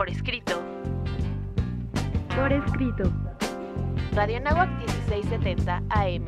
por escrito. Por escrito. Radio Nahuac 1670 AM.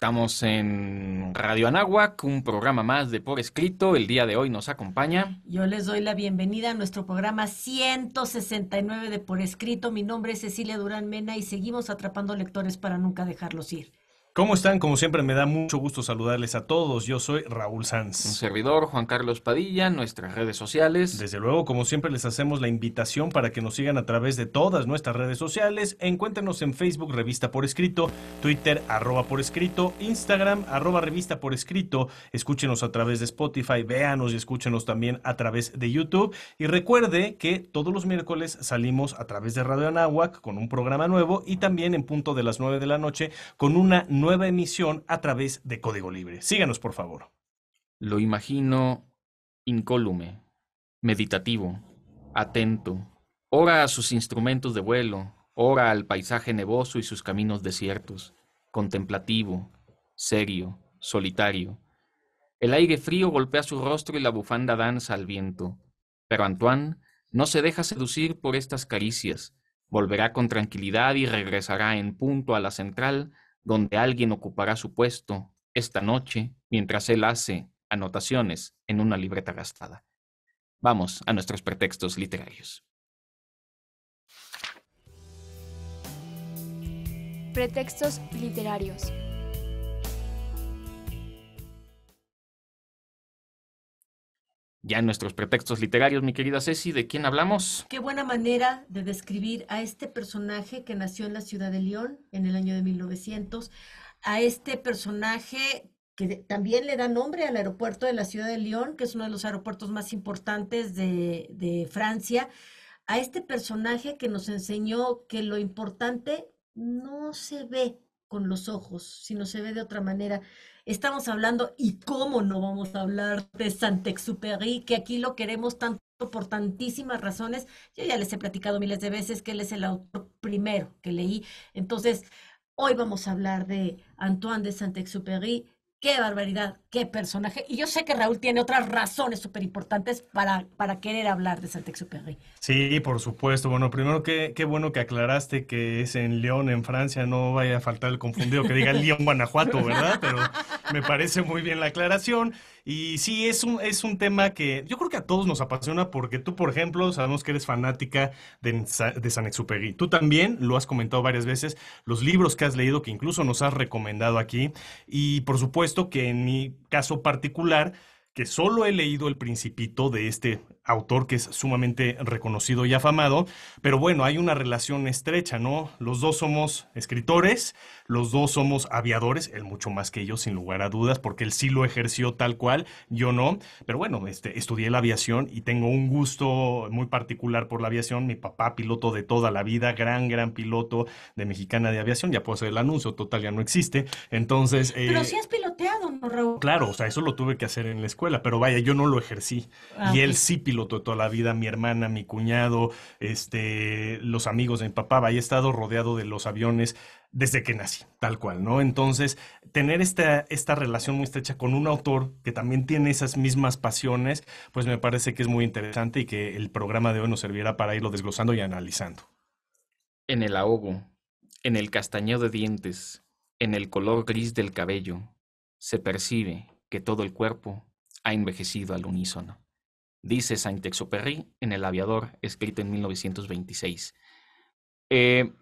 Estamos en Radio Anáhuac, un programa más de Por Escrito. El día de hoy nos acompaña. Yo les doy la bienvenida a nuestro programa 169 de Por Escrito. Mi nombre es Cecilia Durán Mena y seguimos atrapando lectores para nunca dejarlos ir. ¿Cómo están? Como siempre, me da mucho gusto saludarles a todos. Yo soy Raúl Sanz. Un servidor, Juan Carlos Padilla, nuestras redes sociales. Desde luego, como siempre, les hacemos la invitación para que nos sigan a través de todas nuestras redes sociales. Encuéntrenos en Facebook, Revista por Escrito, Twitter, arroba por escrito, Instagram, arroba revista por escrito. Escúchenos a través de Spotify, véanos y escúchenos también a través de YouTube. Y recuerde que todos los miércoles salimos a través de Radio Anáhuac con un programa nuevo y también en punto de las 9 de la noche con una nueva nueva emisión a través de Código Libre. Síganos, por favor. Lo imagino incólume, meditativo, atento. Ora a sus instrumentos de vuelo, ora al paisaje nevoso y sus caminos desiertos, contemplativo, serio, solitario. El aire frío golpea su rostro y la bufanda danza al viento. Pero Antoine no se deja seducir por estas caricias. Volverá con tranquilidad y regresará en punto a la central donde alguien ocupará su puesto esta noche mientras él hace anotaciones en una libreta gastada. Vamos a nuestros pretextos literarios. Pretextos literarios. Ya en nuestros pretextos literarios, mi querida Ceci, ¿de quién hablamos? Qué buena manera de describir a este personaje que nació en la ciudad de Lyon en el año de 1900, a este personaje que también le da nombre al aeropuerto de la ciudad de Lyon, que es uno de los aeropuertos más importantes de, de Francia, a este personaje que nos enseñó que lo importante no se ve con los ojos, sino se ve de otra manera. Estamos hablando, y cómo no vamos a hablar de Saint-Exupéry, que aquí lo queremos tanto por tantísimas razones. Yo ya les he platicado miles de veces que él es el autor primero que leí. Entonces, hoy vamos a hablar de Antoine de Saint-Exupéry, Qué barbaridad, qué personaje. Y yo sé que Raúl tiene otras razones súper importantes para, para querer hablar de Saint-Exupéry. Sí, por supuesto. Bueno, primero, qué, qué bueno que aclaraste que es en León, en Francia. No vaya a faltar el confundido que diga León, Guanajuato, ¿verdad? Pero me parece muy bien la aclaración. Y sí, es un, es un tema que yo creo que a todos nos apasiona porque tú, por ejemplo, sabemos que eres fanática de, de San Tú también lo has comentado varias veces, los libros que has leído, que incluso nos has recomendado aquí. Y por supuesto que en mi caso particular, que solo he leído el principito de este autor que es sumamente reconocido y afamado, pero bueno, hay una relación estrecha, ¿no? Los dos somos escritores, los dos somos aviadores, él mucho más que yo, sin lugar a dudas, porque él sí lo ejerció tal cual, yo no, pero bueno, este, estudié la aviación y tengo un gusto muy particular por la aviación, mi papá piloto de toda la vida, gran, gran piloto de Mexicana de Aviación, ya puedo hacer el anuncio, total, ya no existe, entonces... Eh, pero sí has piloteado, ¿no, Raúl? Claro, o sea, eso lo tuve que hacer en la escuela, pero vaya, yo no lo ejercí ah, y él sí pilotó toda la vida, mi hermana, mi cuñado, este, los amigos de mi papá, había estado rodeado de los aviones desde que nací, tal cual, ¿no? Entonces, tener esta, esta relación muy estrecha con un autor que también tiene esas mismas pasiones, pues me parece que es muy interesante y que el programa de hoy nos servirá para irlo desglosando y analizando. En el ahogo, en el castañeo de dientes, en el color gris del cabello, se percibe que todo el cuerpo ha envejecido al unísono dice Saint-Exupéry en El Aviador, escrito en 1926. Eh,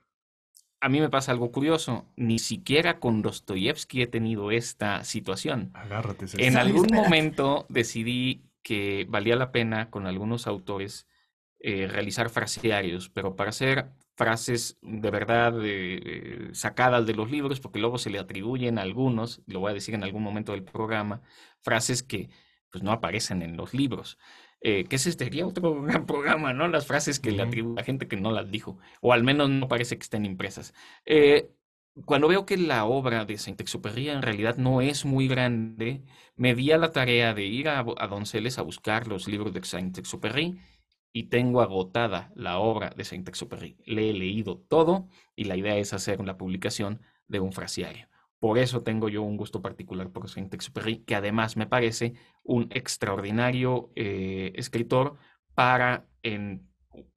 a mí me pasa algo curioso, ni siquiera con Dostoyevsky he tenido esta situación. Agárrate. En algún momento decidí que valía la pena con algunos autores eh, realizar frasearios, pero para hacer frases de verdad sacadas de los libros, porque luego se le atribuyen a algunos, lo voy a decir en algún momento del programa, frases que pues no aparecen en los libros eh, que ese este, sería otro gran programa, ¿no? Las frases que le atribuye a gente que no las dijo, o al menos no parece que estén impresas. Eh, cuando veo que la obra de Saint-Exupéry en realidad no es muy grande, me di a la tarea de ir a, a Donceles a buscar los libros de Saint-Exupéry y tengo agotada la obra de Saint-Exupéry. Le he leído todo y la idea es hacer la publicación de un frasiario. Por eso tengo yo un gusto particular por Saint-Exupéry, que además me parece un extraordinario eh, escritor para, en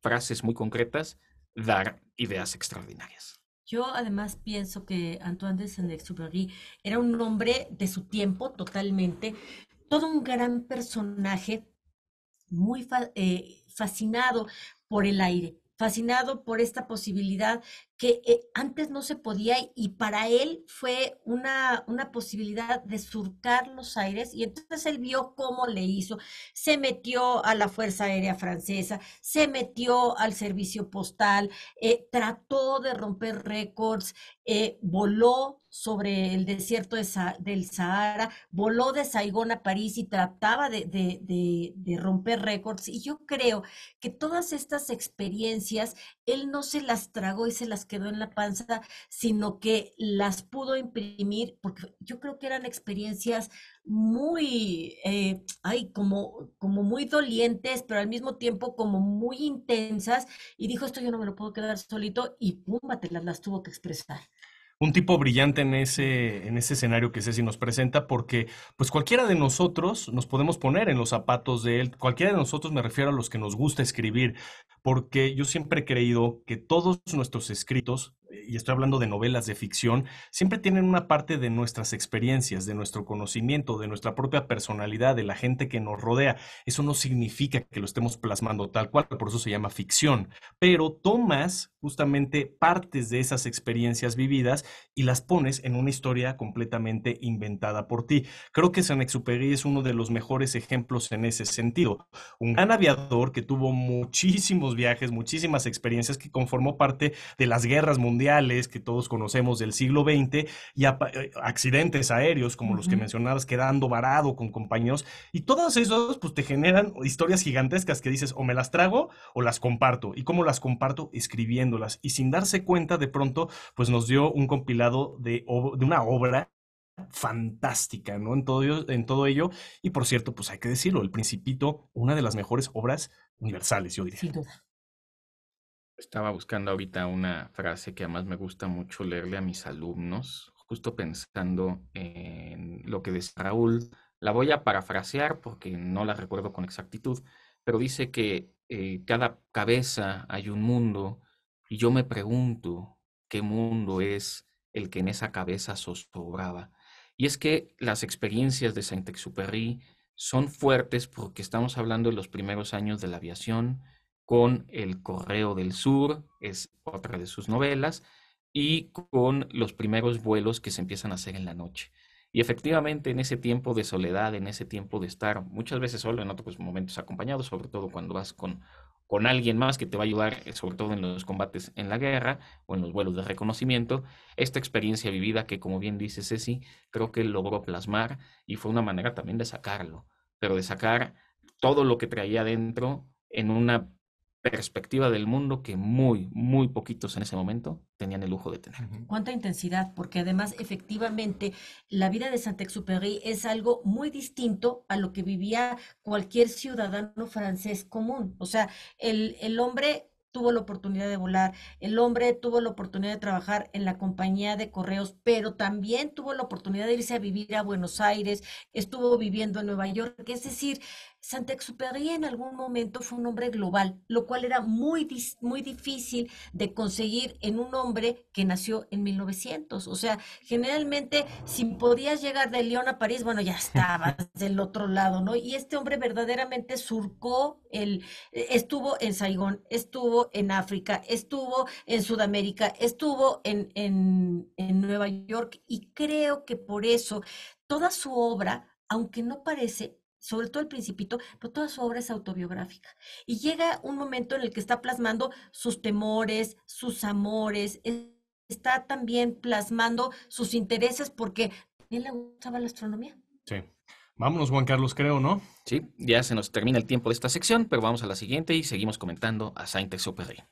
frases muy concretas, dar ideas extraordinarias. Yo además pienso que Antoine de Saint-Exupéry era un hombre de su tiempo totalmente, todo un gran personaje, muy eh, fascinado por el aire, fascinado por esta posibilidad que eh, antes no se podía y para él fue una, una posibilidad de surcar los aires y entonces él vio cómo le hizo. Se metió a la Fuerza Aérea Francesa, se metió al servicio postal, eh, trató de romper récords, eh, voló sobre el desierto del Sahara, voló de Saigón a París y trataba de, de romper récords. Y yo creo que todas estas experiencias él no se las tragó y se las quedó en la panza, sino que las pudo imprimir, porque yo creo que eran experiencias muy, eh, ay, como, como muy dolientes, pero al mismo tiempo como muy intensas, y dijo, esto yo no me lo puedo quedar solito, y pum, las, las tuvo que expresar un tipo brillante en ese, en ese escenario que si nos presenta, porque pues cualquiera de nosotros nos podemos poner en los zapatos de él, cualquiera de nosotros me refiero a los que nos gusta escribir, porque yo siempre he creído que todos nuestros escritos y estoy hablando de novelas de ficción, siempre tienen una parte de nuestras experiencias, de nuestro conocimiento, de nuestra propia personalidad, de la gente que nos rodea. Eso no significa que lo estemos plasmando tal cual, por eso se llama ficción, pero tomas justamente partes de esas experiencias vividas y las pones en una historia completamente inventada por ti. Creo que San Exupéry es uno de los mejores ejemplos en ese sentido. Un gran aviador que tuvo muchísimos viajes, muchísimas experiencias que conformó parte de las guerras mundiales que todos conocemos del siglo XX y eh, accidentes aéreos como los que mencionabas, quedando varado con compañeros. Y todos esos pues te generan historias gigantescas que dices, o me las trago o las comparto. ¿Y cómo las comparto? Escribiéndolas. Y sin darse cuenta, de pronto, pues nos dio un compilado de, una obra fantástica, ¿no? En todo, en todo ello. Y por cierto, pues hay que decirlo, El Principito, una de las mejores obras universales, yo diría. Sin duda. Estaba buscando ahorita una frase que además me gusta mucho leerle a mis alumnos, justo pensando en lo que dice Raúl. La voy a parafrasear porque no la recuerdo con exactitud, pero dice que eh, cada cabeza hay un mundo y yo me pregunto qué mundo es el que en esa cabeza zozobraba. Y es que las experiencias de Saint-Exupéry son fuertes porque estamos hablando de los primeros años de la aviación, con El Correo del Sur, es otra de sus novelas, y con los primeros vuelos que se empiezan a hacer en la noche. Y efectivamente, en ese tiempo de soledad, en ese tiempo de estar muchas veces solo, en otros momentos acompañado, sobre todo cuando vas con, con alguien más que te va a ayudar, eh, sobre todo en los combates en la guerra o en los vuelos de reconocimiento, esta experiencia vivida que, como bien dice Ceci, creo que logró plasmar y fue una manera también de sacarlo, pero de sacar todo lo que traía adentro en una perspectiva del mundo que muy, muy poquitos en ese momento tenían el lujo de tener. Cuánta intensidad, porque además efectivamente la vida de Saint-Exupéry es algo muy distinto a lo que vivía cualquier ciudadano francés común. O sea, el, el hombre tuvo la oportunidad de volar, el hombre tuvo la oportunidad de trabajar en la compañía de correos, pero también tuvo la oportunidad de irse a vivir a Buenos Aires, estuvo viviendo en Nueva York, es decir, Saint-Exupéry en algún momento fue un hombre global, lo cual era muy, muy difícil de conseguir en un hombre que nació en 1900. O sea, generalmente, si podías llegar de León a París, bueno, ya estabas del otro lado, ¿no? Y este hombre verdaderamente surcó el. Estuvo en Saigón, estuvo en África, estuvo en Sudamérica, estuvo en, en Nueva York, y creo que por eso toda su obra aunque no parece, sobre todo el principito, pero toda su obra es autobiográfica. Y llega un momento en el que está plasmando sus temores, sus amores, e-, está también plasmando sus intereses porque él le gustaba la astronomía. Sí. Vámonos, Juan Carlos, creo, ¿no? Sí, ya se nos termina el tiempo de esta sección, pero vamos a la siguiente y seguimos comentando a Saint-Exupéry.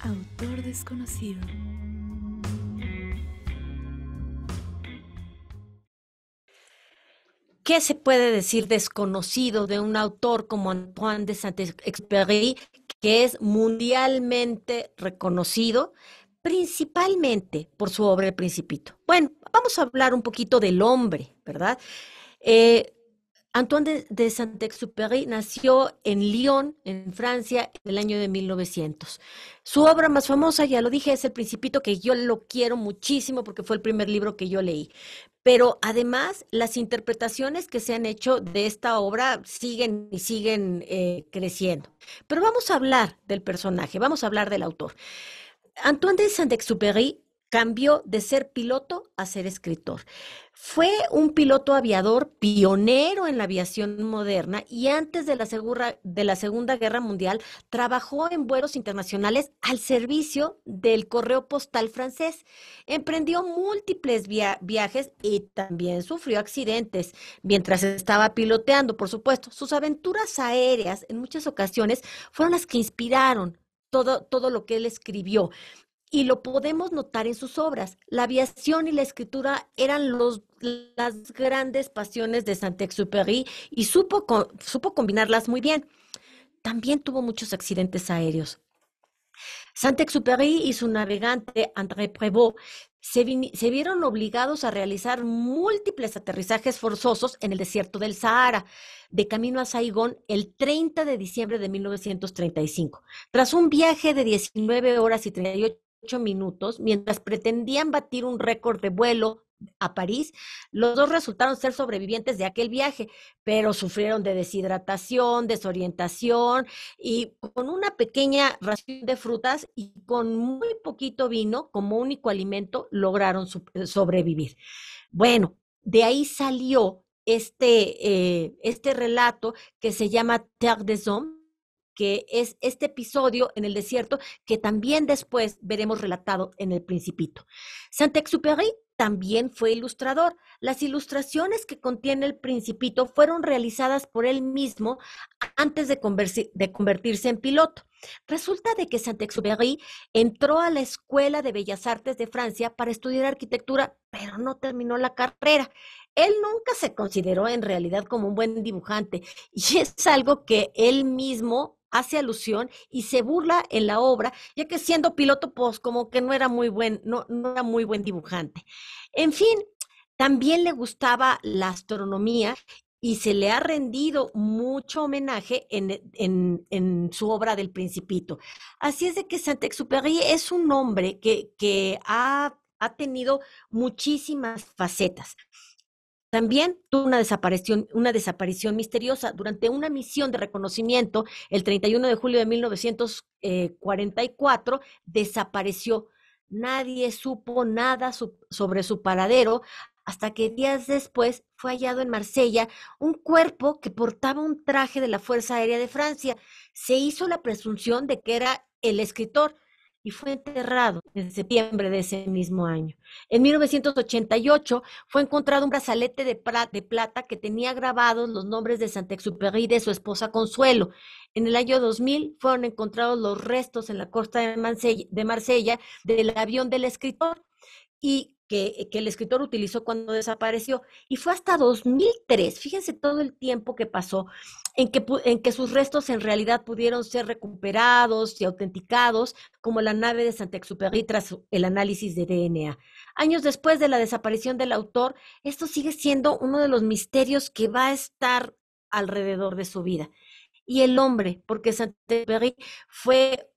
Autor desconocido. ¿Qué se puede decir desconocido de un autor como Antoine de Saint-Exupéry, que es mundialmente reconocido, principalmente por su obra El Principito? Bueno, vamos a hablar un poquito del hombre, ¿verdad? Eh, Antoine de, de Saint-Exupéry nació en Lyon, en Francia, en el año de 1900. Su obra más famosa, ya lo dije, es El Principito, que yo lo quiero muchísimo porque fue el primer libro que yo leí pero además las interpretaciones que se han hecho de esta obra siguen y siguen eh, creciendo. Pero vamos a hablar del personaje, vamos a hablar del autor. Antoine de Saint-Exupéry cambió de ser piloto a ser escritor. Fue un piloto aviador pionero en la aviación moderna y antes de la, Segunda Guerra Mundial trabajó en vuelos internacionales al servicio del correo postal francés. Emprendió múltiples viajes y también sufrió accidentes mientras estaba piloteando, por supuesto. Sus aventuras aéreas en muchas ocasiones fueron las que inspiraron todo, todo, lo que él escribió y lo podemos notar en sus obras. La aviación y la escritura eran las grandes pasiones de Saint-Exupéry y supo, supo combinarlas muy bien. También tuvo muchos accidentes aéreos. Saint-Exupéry y su navegante André Prévost se, vieron obligados a realizar múltiples aterrizajes forzosos en el desierto del Sahara, de camino a Saigón el 30 de diciembre de 1935. Tras un viaje de 19 horas y 38 minutos, mientras pretendían batir un récord de vuelo a París, los dos resultaron ser sobrevivientes de aquel viaje, pero sufrieron de deshidratación, desorientación y con una pequeña ración de frutas y con muy poquito vino como único alimento lograron eh, sobrevivir. Bueno, de ahí salió este, eh, este relato que se llama Terre des Hommes que es este episodio en el desierto que también después veremos relatado en el Principito. Saint-Exupéry también fue ilustrador. Las ilustraciones que contiene el Principito fueron realizadas por él mismo antes de, de convertirse en piloto. Resulta de que Saint-Exupéry entró a la Escuela de Bellas Artes de Francia para estudiar arquitectura, pero no terminó la carrera. Él nunca se consideró en realidad como un buen dibujante y es algo que él mismo hace alusión y se burla en la obra, ya que siendo piloto, pues como que no era muy buen, no, era muy buen dibujante. En fin, también le gustaba la astronomía y se le ha rendido mucho homenaje en, su obra del Principito. Así es de que Saint-Exupéry es un hombre que, que ha tenido muchísimas facetas. También tuvo una desaparición, una desaparición misteriosa. Durante una misión de reconocimiento, el 31 de julio de 1944, eh, desapareció. Nadie supo nada sobre su paradero hasta que días después fue hallado en Marsella un cuerpo que portaba un traje de la Fuerza Aérea de Francia. Se hizo la presunción de que era el escritor, y fue enterrado en septiembre de ese mismo año. En 1988 fue encontrado un brazalete de, plata que tenía grabados los nombres de Saint-Exupéry y de su esposa Consuelo. En el año 2000 fueron encontrados los restos en la costa de, Marsella del avión del escritor y que, el escritor utilizó cuando desapareció. Y fue hasta 2003, fíjense todo el tiempo que pasó, en que, en que sus restos en realidad pudieron ser recuperados y autenticados, como la nave de Saint-Exupéry tras el análisis de DNA. Años después de la desaparición del autor, esto sigue siendo uno de los misterios que va a estar alrededor de su vida. Y el hombre, porque Saint-Exupéry fue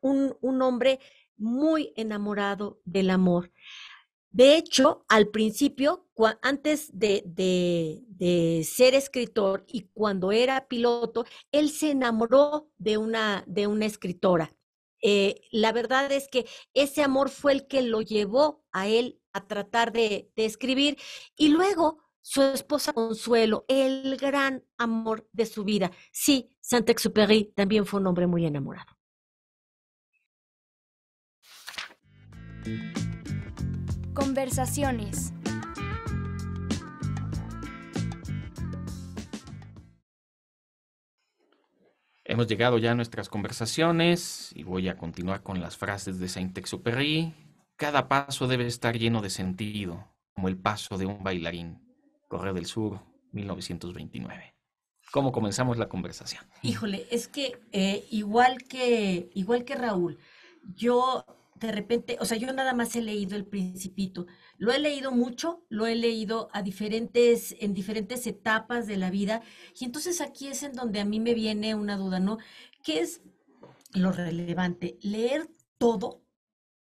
un, un hombre muy enamorado del amor. De hecho, al principio, antes de, ser escritor y cuando era piloto, él se enamoró de una, de una escritora. Eh, la verdad es que ese amor fue el que lo llevó a él a tratar de, de escribir. Y luego su esposa Consuelo, el gran amor de su vida. Sí, Saint-Exupéry también fue un hombre muy enamorado. Conversaciones. Hemos llegado ya a nuestras conversaciones y voy a continuar con las frases de Saint-Exupéry. Cada paso debe estar lleno de sentido, como el paso de un bailarín. Correo del Sur, 1929. ¿Cómo comenzamos la conversación? Híjole, es que eh, igual que igual que Raúl, yo de repente, o sea, yo nada más he leído El Principito. Lo he leído mucho, lo he leído a diferentes, en diferentes etapas de la vida. Y entonces aquí es en donde a mí me viene una duda, ¿no? ¿Qué es lo relevante? ¿Leer todo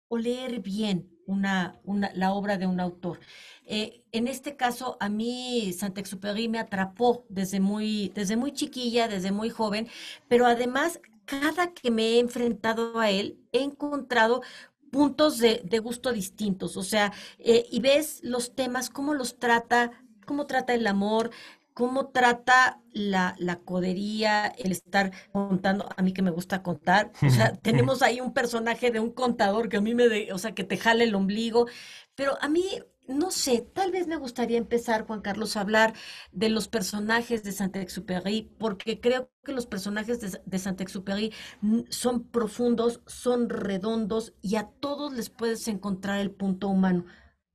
o leer bien? Una, la obra de un autor. Eh, en este caso, a mí Saint-Exupéry me atrapó desde muy, desde muy chiquilla, desde muy joven, pero además cada que me he enfrentado a él, he encontrado puntos de, gusto distintos, o sea, eh, y ves los temas, cómo los trata, cómo trata el amor, cómo trata la, codería, el estar contando, a mí que me gusta contar, o sea, tenemos ahí un personaje de un contador que a mí me, o sea, que te jale el ombligo, pero a mí no sé, tal vez me gustaría empezar, Juan Carlos, a hablar de los personajes de Saint-Exupéry, porque creo que los personajes de, Saint-Exupéry son profundos, son redondos y a todos les puedes encontrar el punto humano.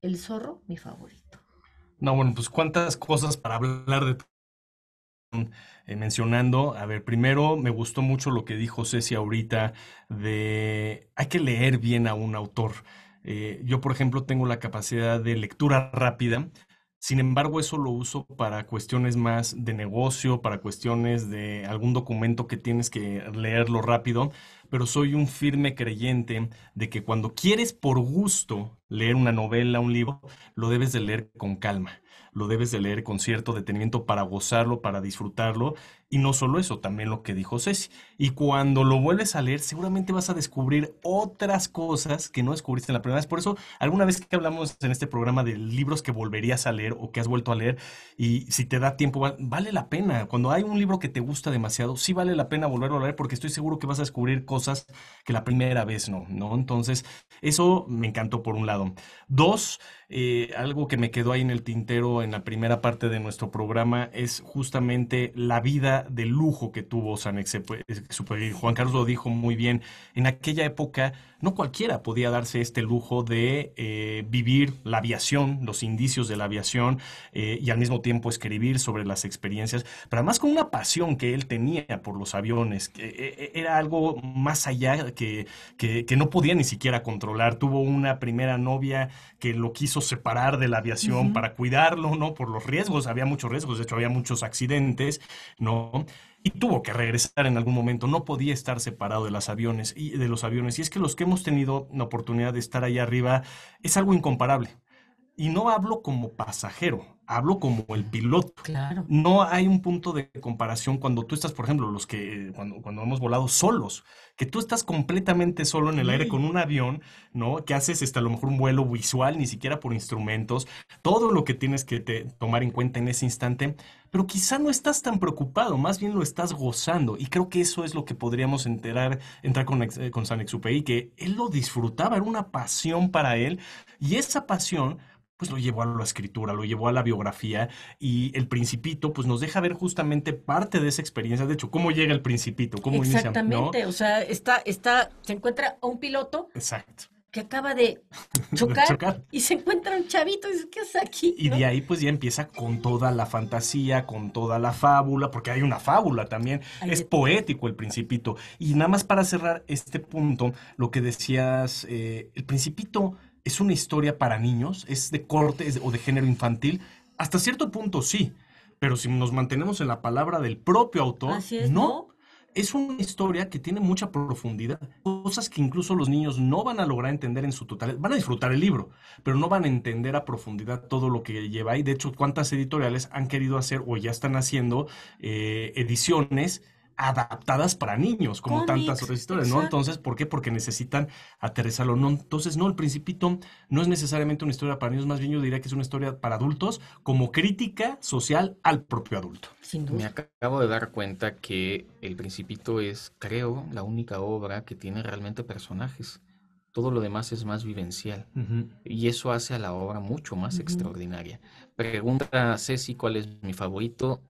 El zorro, mi favorito. No, bueno, pues cuántas cosas para hablar de eh, mencionando. A ver, primero me gustó mucho lo que dijo Ceci ahorita de hay que leer bien a un autor. Eh, yo, por ejemplo, tengo la capacidad de lectura rápida, sin embargo, eso lo uso para cuestiones más de negocio, para cuestiones de algún documento que tienes que leerlo rápido, pero soy un firme creyente de que cuando quieres por gusto leer una novela, un libro, lo debes de leer con calma, lo debes de leer con cierto detenimiento para gozarlo, para disfrutarlo y no solo eso, también lo que dijo Ceci. Y cuando lo vuelves a leer, seguramente vas a descubrir otras cosas que no descubriste en la primera vez. Por eso, alguna vez que hablamos en este programa de libros que volverías a leer o que has vuelto a leer, y si te da tiempo, vale la pena. Cuando hay un libro que te gusta demasiado, sí vale la pena volverlo a leer porque estoy seguro que vas a descubrir cosas que la primera vez no, ¿no? Entonces, eso me encantó por un lado. Dos, eh, algo que me quedó ahí en el tintero en la primera parte de nuestro programa es justamente la vida de lujo que tuvo San Exupery. Juan Carlos lo dijo muy bien. En aquella época no cualquiera podía darse este lujo de eh, vivir la aviación, los indicios de la aviación eh, y al mismo tiempo escribir sobre las experiencias, pero además con una pasión que él tenía por los aviones, que eh, era algo más allá que, que, no podía ni siquiera controlar. Tuvo una primera novia que lo quiso separar de la aviación para cuidarlo, ¿no? Por los riesgos, había muchos riesgos, de hecho había muchos accidentes, ¿no? y tuvo que regresar en algún momento, no podía estar separado de los aviones y de los aviones. Y es que los que hemos tenido la oportunidad de estar ahí arriba es algo incomparable. Y no hablo como pasajero, hablo como el piloto. Claro. No hay un punto de comparación cuando tú estás, por ejemplo, los que eh, cuando, hemos volado solos, que tú estás completamente solo en el aire con un avión, ¿no? Que haces hasta este, a lo mejor un vuelo visual, ni siquiera por instrumentos, todo lo que tienes que tomar en cuenta en ese instante, pero quizá no estás tan preocupado, más bien lo estás gozando. Y creo que eso es lo que podríamos enterar, entrar con, eh, con San que él lo disfrutaba, era una pasión para él, y esa pasión pues lo llevó a la escritura, lo llevó a la biografía y el principito pues nos deja ver justamente parte de esa experiencia, de hecho, cómo llega el principito, cómo Exactamente, inicia, o sea, está, está, se encuentra un piloto. Exacto que acaba de chocar, y se encuentra un chavito y dice, ¿qué es aquí? Y de ahí pues ya empieza con toda la fantasía, con toda la fábula, porque hay una fábula también, es poético el principito. Y nada más para cerrar este punto, lo que decías, eh, el principito ¿Es una historia para niños? ¿Es de corte o de género infantil? Hasta cierto punto sí, pero si nos mantenemos en la palabra del propio autor, no. Es una historia que tiene mucha profundidad, cosas que incluso los niños no van a lograr entender en su totalidad. Van a disfrutar el libro, pero no van a entender a profundidad todo lo que lleva ahí. De hecho, cuántas editoriales han querido hacer o ya están haciendo eh, ediciones adaptadas para niños, como tantas otras historias, ¿no? Entonces, ¿por qué? Porque necesitan aterrizarlo. No, entonces, no, el principito no es necesariamente una historia para niños, más bien yo diría que es una historia para adultos como crítica social al propio adulto. Me acabo de dar cuenta que el principito es, creo, la única obra que tiene realmente personajes. Todo lo demás es más vivencial y eso hace a la obra mucho más extraordinaria. Pregunta Ceci cuál es mi favorito.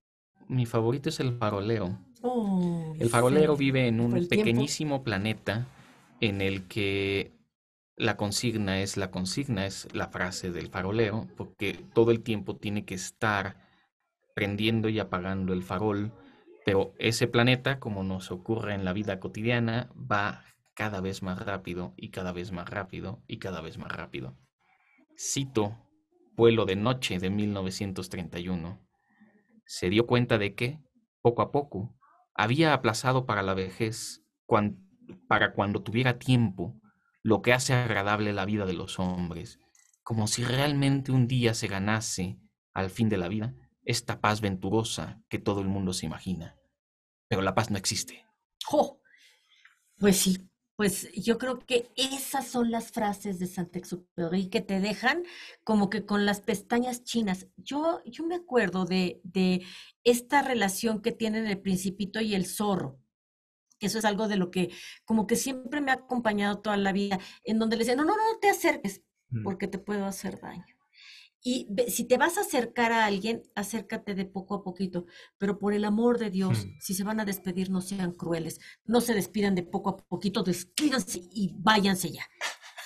Mi favorito es el Paroleo Oh, el farolero vive en un pequeñísimo planeta en el que la consigna es la consigna, es la frase del farolero, porque todo el tiempo tiene que estar prendiendo y apagando el farol, pero ese planeta, como nos ocurre en la vida cotidiana, va cada vez más rápido y cada vez más rápido y cada vez más rápido. Cito Vuelo de Noche de 1931. Se dio cuenta de que, poco a poco, había aplazado para la vejez, para cuando tuviera tiempo, lo que hace agradable la vida de los hombres, como si realmente un día se ganase, al fin de la vida, esta paz venturosa que todo el mundo se imagina. Pero la paz no existe. ¡Oh! Pues sí, pues yo creo que esas son las frases de Saint-Exupéry que te dejan como que con las pestañas chinas. Yo, yo me acuerdo de, de esta relación que tienen el principito y el zorro. Eso es algo de lo que como que siempre me ha acompañado toda la vida, en donde le dicen, no, no, no te acerques mm. porque te puedo hacer daño. Y si te vas a acercar a alguien, acércate de poco a poquito, pero por el amor de Dios, hmm. si se van a despedir, no sean crueles, no se despidan de poco a poquito, despídanse y váyanse ya.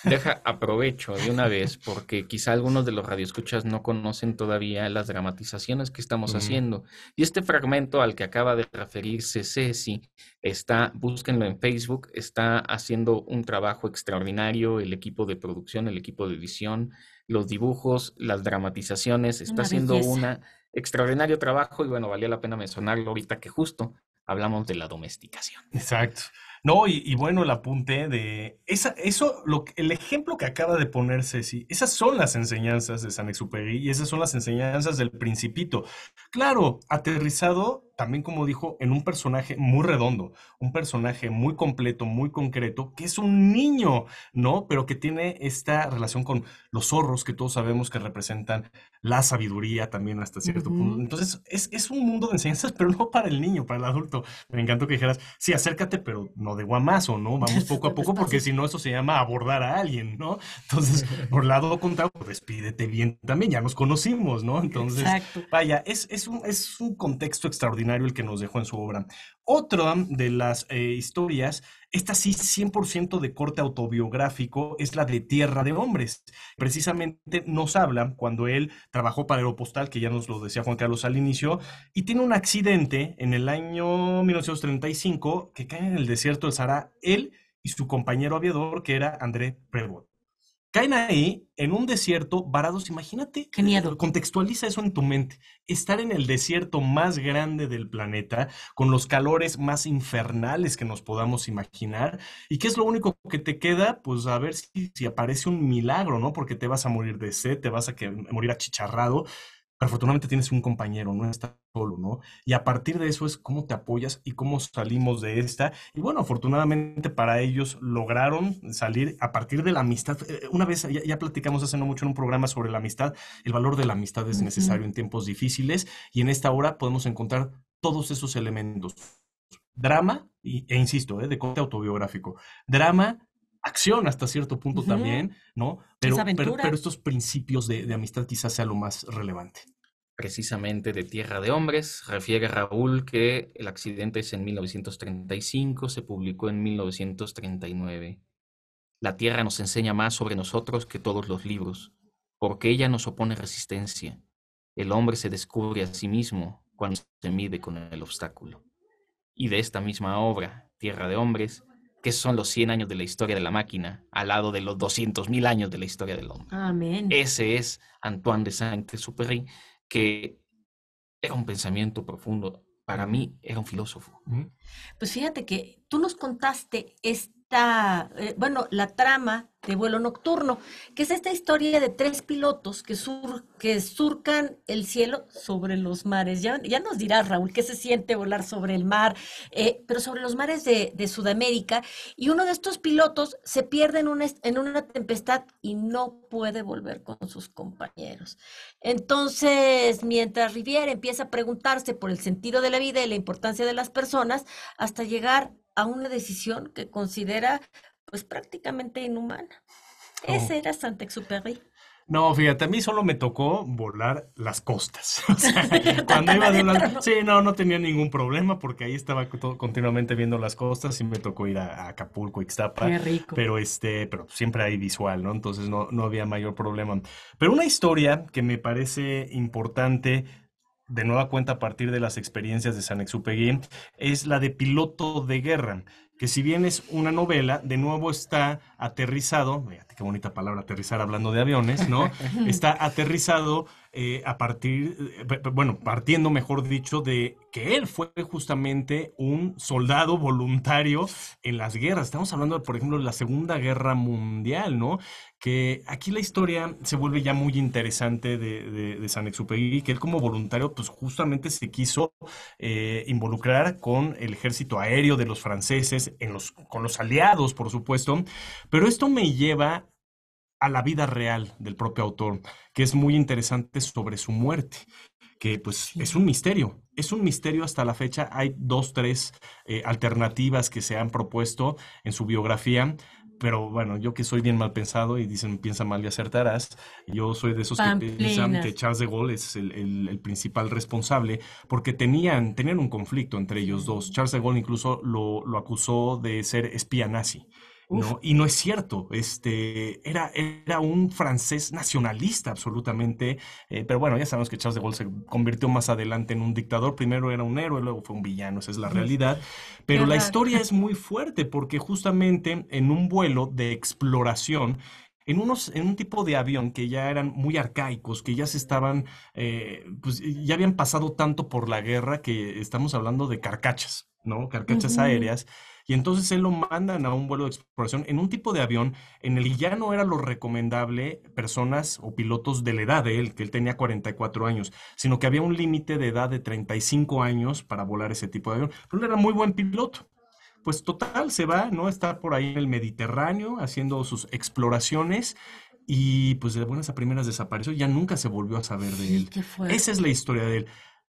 Deja, aprovecho de una vez, porque quizá algunos de los radioescuchas no conocen todavía las dramatizaciones que estamos haciendo. Y este fragmento al que acaba de referirse Ceci, está, búsquenlo en Facebook, está haciendo un trabajo extraordinario el equipo de producción, el equipo de edición, los dibujos, las dramatizaciones, está haciendo un extraordinario trabajo y bueno, valía la pena mencionarlo ahorita que justo hablamos de la domesticación. Exacto. No, y, bueno, el apunte de esa, eso, lo, el ejemplo que acaba de poner Ceci, esas son las enseñanzas de San Exuperi y esas son las enseñanzas del Principito. Claro, aterrizado también, como dijo, en un personaje muy redondo, un personaje muy completo, muy concreto, que es un niño, ¿no? Pero que tiene esta relación con los zorros que todos sabemos que representan la sabiduría también hasta cierto punto. Entonces, es, es un mundo de enseñanzas, pero no para el niño, para el adulto. Me encantó que dijeras, sí, acércate, pero no de guamazo, ¿no? Vamos poco a poco porque si no eso se llama abordar a alguien, ¿no? Entonces, por lado contado despídete bien también, ya nos conocimos, ¿no? Entonces, vaya, es, es, es un contexto extraordinario el que nos dejó en su obra. Otra de las eh, historias, esta sí 100% de corte autobiográfico, es la de Tierra de Hombres. Precisamente nos habla cuando él trabajó para Aeropostal, que ya nos lo decía Juan Carlos al inicio, y tiene un accidente en el año 1935 que cae en el desierto del Sahara él y su compañero aviador, que era André Prevot. Caen ahí, en un desierto, varados. Imagínate. Contextualiza eso en tu mente. Estar en el desierto más grande del planeta, con los calores más infernales que nos podamos imaginar. ¿Y qué es lo único que te queda? Pues a ver si, aparece un milagro, ¿no? Porque te vas a morir de sed, te vas a morir achicharrado afortunadamente tienes un compañero, no estás solo, ¿no? Y a partir de eso es cómo te apoyas y cómo salimos de esta. Y bueno, afortunadamente para ellos lograron salir a partir de la amistad. Eh, una vez, ya, platicamos hace no mucho en un programa sobre la amistad, el valor de la amistad es necesario en tiempos difíciles y en esta hora podemos encontrar todos esos elementos. Drama, e insisto, ¿eh? de corte autobiográfico. Drama, acción hasta cierto punto también, ¿no? Pero, pero, estos principios de, de amistad quizás sea lo más relevante. Precisamente de Tierra de Hombres, refiere Raúl que el accidente es en 1935, se publicó en 1939. La Tierra nos enseña más sobre nosotros que todos los libros, porque ella nos opone resistencia. El hombre se descubre a sí mismo cuando se mide con el obstáculo. Y de esta misma obra, Tierra de Hombres, que son los 100 años de la historia de la máquina, al lado de los 200.000 años de la historia del hombre. Amén. Ese es Antoine de Saint-Exupéry, que era un pensamiento profundo. Para mí era un filósofo. Pues fíjate que tú nos contaste esta, eh, bueno, la trama de vuelo nocturno, que es esta historia de tres pilotos que, surcan el cielo sobre los mares. Ya, ya nos dirás, Raúl, qué se siente volar sobre el mar, eh, pero sobre los mares de, Sudamérica. Y uno de estos pilotos se pierde en una, en una tempestad y no puede volver con sus compañeros. Entonces, mientras Riviera empieza a preguntarse por el sentido de la vida y la importancia de las personas, hasta llegar a una decisión que considera pues prácticamente inhumana. Oh. Ese era Santa exupéry No, fíjate, a mí solo me tocó volar las costas. cuando iba Sí, no, no tenía ningún problema porque ahí estaba continuamente viendo las costas y me tocó ir a, Acapulco, Ixtapa. Qué rico. Pero, este, pero siempre hay visual, ¿no? Entonces no, no había mayor problema. Pero una historia que me parece importante de nueva cuenta a partir de las experiencias de San es la de piloto de guerra que si bien es una novela, de nuevo está aterrizado, fíjate qué bonita palabra aterrizar hablando de aviones, ¿no? Está aterrizado eh, a partir, eh, bueno, partiendo, mejor dicho, de que él fue justamente un soldado voluntario en las guerras. Estamos hablando, por ejemplo, de la Segunda Guerra Mundial, ¿no? Que aquí la historia se vuelve ya muy interesante de, de, San que él como voluntario, pues justamente se quiso eh, involucrar con el ejército aéreo de los franceses, en los, con los aliados, por supuesto, pero esto me lleva a la vida real del propio autor, que es muy interesante sobre su muerte, que pues es un misterio. Es un misterio hasta la fecha. Hay dos, tres eh, alternativas que se han propuesto en su biografía, pero bueno, yo que soy bien mal pensado y dicen piensa mal y acertarás, yo soy de esos que piensan que Charles de Gaulle es el, principal responsable, porque tenían, un conflicto entre ellos dos. Charles de Gaulle incluso lo, lo acusó de ser espía nazi. ¿no? Y no es cierto, este, era, era un francés nacionalista absolutamente, eh, pero bueno, ya sabemos que Charles de Gaulle se convirtió más adelante en un dictador, primero era un héroe, luego fue un villano, esa es la realidad, pero la historia es muy fuerte porque justamente en un vuelo de exploración, en, unos, en un tipo de avión que ya eran muy arcaicos, que ya se estaban, eh, pues ya habían pasado tanto por la guerra que estamos hablando de carcachas, ¿no? Carcachas aéreas y entonces él lo mandan a un vuelo de exploración en un tipo de avión en el que ya no era lo recomendable personas o pilotos de la edad de él, que él tenía 44 años, sino que había un límite de edad de 35 años para volar ese tipo de avión. Pero él era muy buen piloto. Pues total, se va, ¿no? estar por ahí en el Mediterráneo haciendo sus exploraciones y pues de buenas a primeras desapareció, ya nunca se volvió a saber de él. Esa es la historia de él.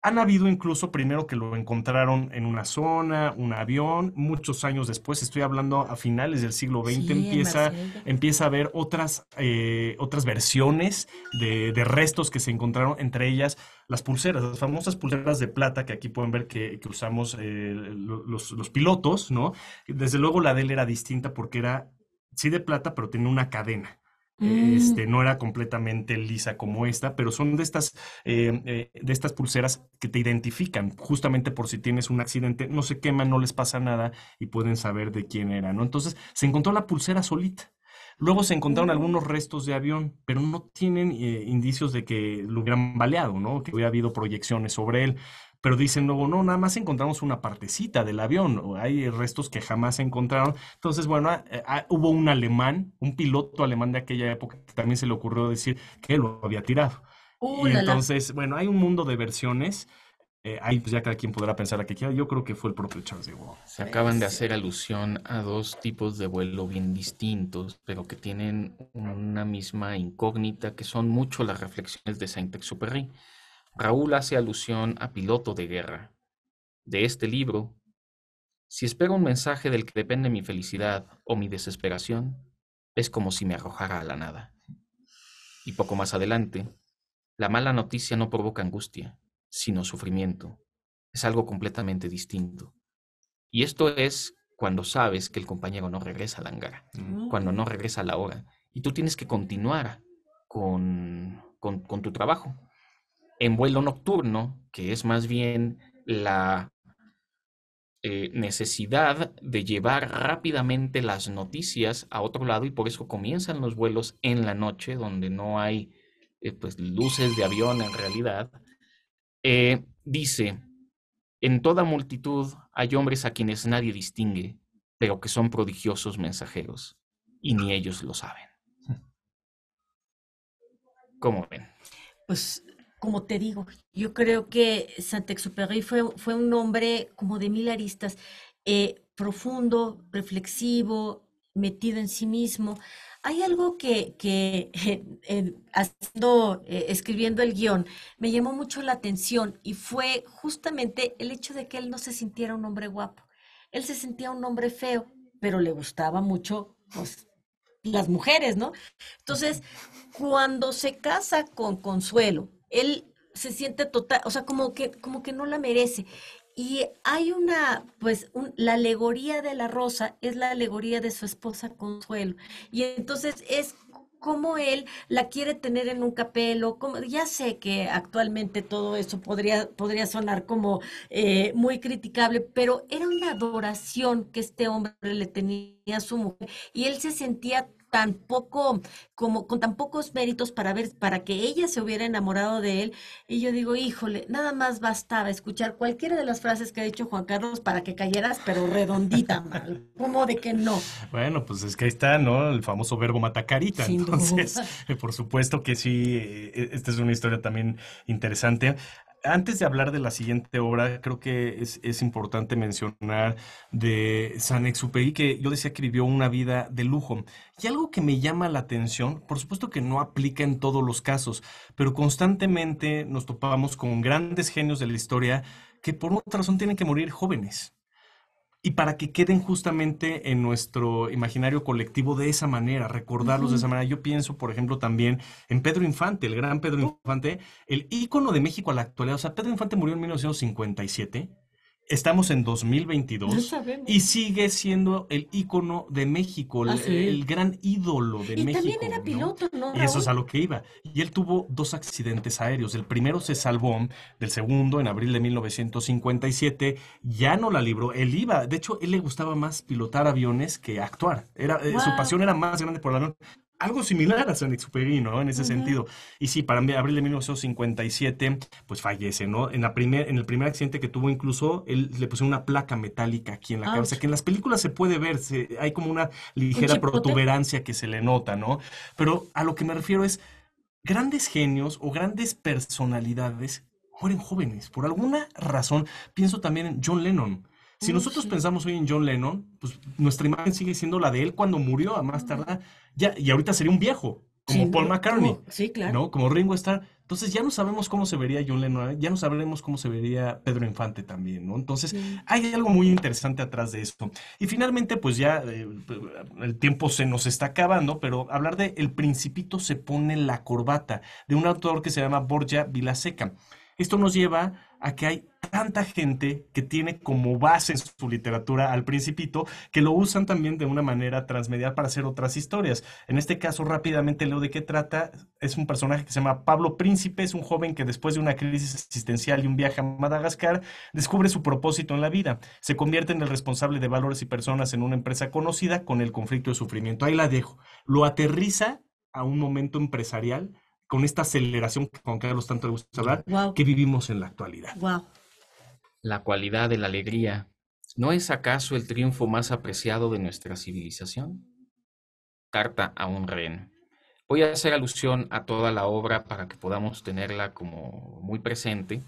Han habido incluso primero que lo encontraron en una zona, un avión, muchos años después, estoy hablando a finales del siglo XX, empieza, empieza a haber otras, eh, otras versiones de, restos que se encontraron, entre ellas las pulseras, las famosas pulseras de plata que aquí pueden ver que, usamos eh, los, los pilotos, ¿no? Desde luego la de él era distinta porque era, sí de plata, pero tenía una cadena. Mm. Este, no era completamente lisa como esta, pero son de estas, eh, eh, de estas pulseras que te identifican, justamente por si tienes un accidente, no se queman, no les pasa nada y pueden saber de quién era, ¿no? Entonces se encontró la pulsera solita. Luego se encontraron mm. algunos restos de avión, pero no tienen eh, indicios de que lo hubieran baleado, ¿no? Que hubiera habido proyecciones sobre él pero dicen, luego, no, nada más encontramos una partecita del avión, o hay restos que jamás se encontraron. Entonces, bueno, ah, eh, ah, hubo un alemán, un piloto alemán de aquella época, que también se le ocurrió decir que lo había tirado. y entonces, bueno, hay un mundo de versiones. hay eh, pues ya cada quien podrá pensar a que quiera. Yo creo que fue el propio Charles de Gaulle. Se acaban de hacer alusión a dos tipos de vuelo bien distintos, pero que tienen una misma incógnita, que son mucho las reflexiones de Saint-Exupéry. Raúl hace alusión a Piloto de Guerra. De este libro, si espero un mensaje del que depende mi felicidad o mi desesperación, es como si me arrojara a la nada. Y poco más adelante, la mala noticia no provoca angustia, sino sufrimiento. Es algo completamente distinto. Y esto es cuando sabes que el compañero no regresa a hangar, mm. cuando no regresa a la hora. Y tú tienes que continuar con, con tu trabajo en vuelo nocturno, que es más bien la eh, necesidad de llevar rápidamente las noticias a otro lado y por eso comienzan los vuelos en la noche, donde no hay eh, pues, luces de avión en realidad, eh, dice, en toda multitud hay hombres a quienes nadie distingue, pero que son prodigiosos mensajeros, y ni ellos lo saben. Hmm. ¿Cómo ven? Pues como te digo, yo creo que Saint-Exupéry fue, fue un hombre como de mil aristas, eh, profundo, reflexivo, metido en sí mismo. Hay algo que, que haciendo, eh, escribiendo el guión me llamó mucho la atención y fue justamente el hecho de que él no se sintiera un hombre guapo. Él se sentía un hombre feo, pero le gustaba mucho pues, las mujeres, ¿no? Entonces, cuando se casa con Consuelo, él se siente total, o sea, como que, como que no la merece. Y hay una, pues, la alegoría de la rosa es la alegoría de su esposa Consuelo. Y entonces es como él la quiere tener en un capelo, como ya sé que actualmente todo eso podría, podría sonar como eh, muy criticable, pero era una adoración que este hombre le tenía a su mujer y él se sentía tan poco, como con tan pocos méritos para ver, para que ella se hubiera enamorado de él. Y yo digo, híjole, nada más bastaba escuchar cualquiera de las frases que ha dicho Juan Carlos para que cayeras, pero redondita mal. ¿Cómo de que no? Bueno, pues es que ahí está, ¿no? El famoso verbo matacarita. Entonces, por supuesto que sí, e, e, esta es una historia también interesante antes de hablar de la siguiente obra, creo que es, importante mencionar de San Exupéry, que yo decía que vivió una vida de lujo. Y algo que me llama la atención, por supuesto que no aplica en todos los casos, pero constantemente nos topamos con grandes genios de la historia que por otra razón tienen que morir jóvenes y para que queden justamente en nuestro imaginario colectivo de esa manera, recordarlos de esa manera. Yo pienso, por ejemplo, también en Pedro Infante, el gran Pedro Infante, el ícono de México a la actualidad. O sea, Pedro Infante murió en 1957 Estamos en 2022 y sigue siendo el ícono de México, ah, el, gran ídolo de México. Y también era piloto, ¿no? Y eso es a lo que iba. Y él tuvo dos accidentes aéreos. El primero se salvó, del segundo en abril de 1957 ya no la libró. Él iba, de hecho, él le gustaba más pilotar aviones que actuar. Era, eh, Su pasión era más grande por la algo similar a San Superino, ¿no? En ese sentido. Y sí, para abril de 1957, pues fallece, ¿no? En, la primer, en el primer accidente que tuvo, incluso, él le puso una placa metálica aquí en la ah, cabeza, que en las películas se puede ver, hay como una ligera protuberancia que se le nota, ¿no? Pero a lo que me refiero es, grandes genios o grandes personalidades mueren jóvenes, por alguna razón. Pienso también en John Lennon si nosotros pensamos hoy en John Lennon, pues nuestra imagen sigue siendo la de él cuando murió, a más mm. tardar. Ya, y ahorita sería un viejo, como Paul McCartney. sí, claro. ¿no? Como Ringo Starr. Entonces ya no sabemos cómo se vería John Lennon, ya no sabremos cómo se vería Pedro Infante también, ¿no? Entonces hay algo muy interesante atrás de esto. Y finalmente, pues ya eh, el tiempo se nos está acabando, pero hablar de El Principito se pone la corbata, de un autor que se llama Borgia Vilaseca. Esto nos lleva a que hay tanta gente que tiene como base en su literatura al principito, que lo usan también de una manera transmedial para hacer otras historias. En este caso, rápidamente leo de qué trata. Es un personaje que se llama Pablo Príncipe, es un joven que después de una crisis existencial y un viaje a Madagascar, descubre su propósito en la vida. Se convierte en el responsable de valores y personas en una empresa conocida con el conflicto de sufrimiento. Ahí la dejo. Lo aterriza a un momento empresarial con esta aceleración con que a Carlos tanto le gusta hablar, que vivimos en la actualidad. La cualidad de la alegría, ¿no es acaso el triunfo más apreciado de nuestra civilización? Carta a un reno. Voy a hacer alusión a toda la obra para que podamos tenerla como muy presente.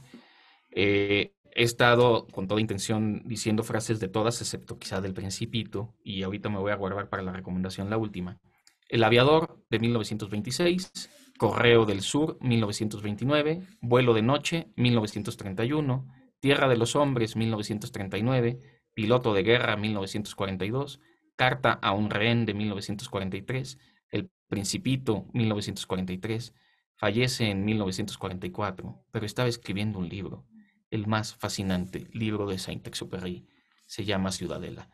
Eh, he estado con toda intención diciendo frases de todas, excepto quizá del principito, y ahorita me voy a guardar para la recomendación la última. El aviador de 1926, Correo del Sur, 1929, Vuelo de Noche, 1931, Tierra de los Hombres, 1939, Piloto de Guerra, 1942, Carta a un rehén de 1943, El Principito, 1943, fallece en 1944, pero estaba escribiendo un libro, el más fascinante libro de Saint-Exupéry, se llama Ciudadela,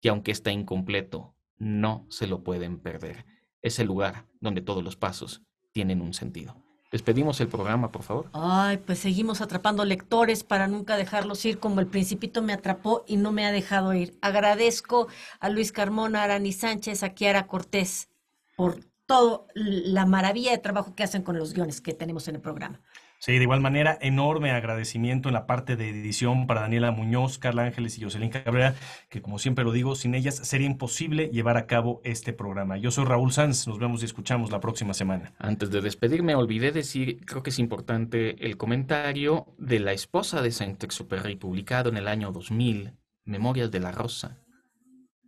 y aunque está incompleto, no se lo pueden perder. Es el lugar donde todos los pasos tienen un sentido. Despedimos el programa, por favor. Ay, pues seguimos atrapando lectores para nunca dejarlos ir como el principito me atrapó y no me ha dejado ir. Agradezco a Luis Carmona, a Arani Sánchez, a Kiara Cortés por toda la maravilla de trabajo que hacen con los guiones que tenemos en el programa. Sí, de igual manera, enorme agradecimiento en la parte de edición para Daniela Muñoz, Carla Ángeles y Jocelyn Cabrera, que como siempre lo digo, sin ellas sería imposible llevar a cabo este programa. Yo soy Raúl Sanz, nos vemos y escuchamos la próxima semana. Antes de despedirme, olvidé decir, creo que es importante el comentario de la esposa de Saint-Exupéry, publicado en el año 2000, Memorias de la Rosa.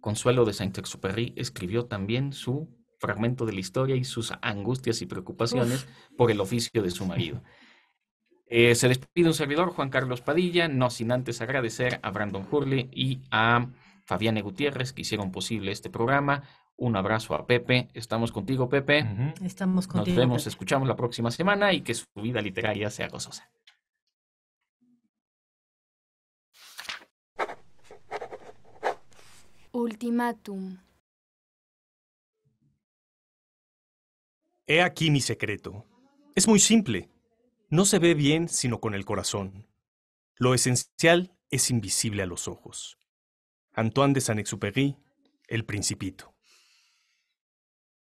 Consuelo de Saint-Exupéry escribió también su fragmento de la historia y sus angustias y preocupaciones por el oficio de su marido. Eh, se despide un servidor, Juan Carlos Padilla, no sin antes agradecer a Brandon Hurley y a Fabián Gutiérrez que hicieron posible este programa. Un abrazo a Pepe. Estamos contigo, Pepe. Estamos contigo. Nos vemos, escuchamos la próxima semana y que su vida literaria sea gozosa. Ultimátum. He aquí mi secreto. Es muy simple. No se ve bien sino con el corazón. Lo esencial es invisible a los ojos. Antoine de Saint-Exupéry, El Principito.